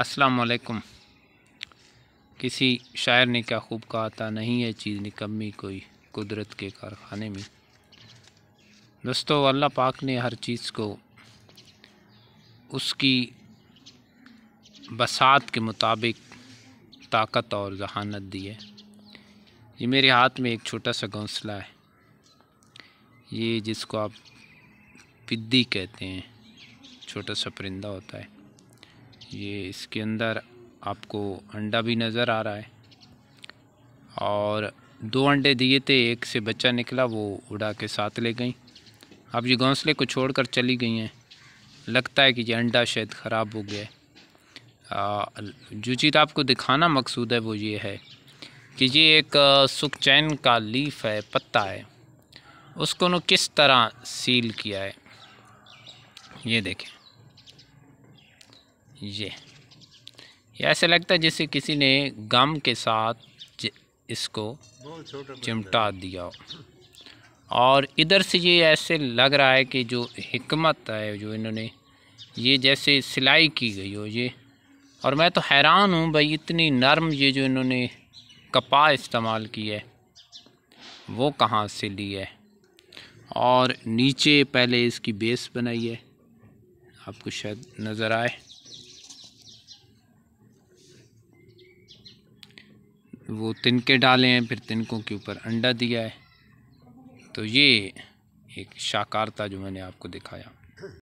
असलकुम किसी शायर ने क्या खूब कहा था नहीं है चीज़ निकम्मी कोई कुदरत के कारखाने में दोस्तों अल्लाह पाक ने हर चीज़ को उसकी बसात के मुताबिक ताकत और जहानत दी है ये मेरे हाथ में एक छोटा सा घोंसला है ये जिसको आप पिद्दी कहते हैं छोटा सा परिंदा होता है ये इसके अंदर आपको अंडा भी नज़र आ रहा है और दो अंडे दिए थे एक से बच्चा निकला वो उड़ा के साथ ले गई अब ये घोंसले को छोड़कर चली गई हैं लगता है कि ये अंडा शायद ख़राब हो गया है जो चीज़ आपको दिखाना मकसूद है वो ये है कि ये एक सुखचैन का लीफ है पत्ता है उसको उन्होंने किस तरह सील किया है ये देखें ये ऐसा लगता है जैसे किसी ने गम के साथ इसको चिमटा दिया हो और इधर से ये ऐसे लग रहा है कि जो हमत है जो इन्होंने ये जैसे सिलाई की गई हो ये और मैं तो हैरान हूँ भाई इतनी नरम ये जो इन्होंने कपाह इस्तेमाल की है वो कहाँ से ली है और नीचे पहले इसकी बेस बनाई है आपको शायद नज़र आए वो तिनके डाले हैं फिर तिनकों के ऊपर अंडा दिया है तो ये एक शाकारता जो मैंने आपको दिखाया